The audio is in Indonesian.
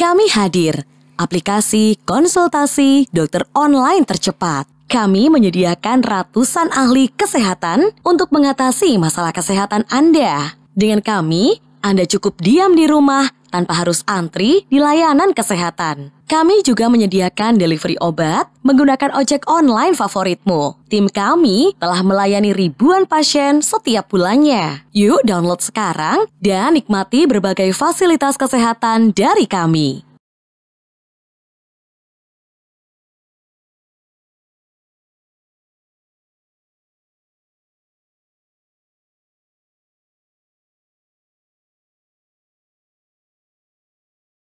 Kami hadir, aplikasi konsultasi dokter online tercepat. Kami menyediakan ratusan ahli kesehatan untuk mengatasi masalah kesehatan Anda. Dengan kami, anda cukup diam di rumah tanpa harus antri di layanan kesehatan. Kami juga menyediakan delivery obat menggunakan ojek online favoritmu. Tim kami telah melayani ribuan pasien setiap bulannya. Yuk download sekarang dan nikmati berbagai fasilitas kesehatan dari kami.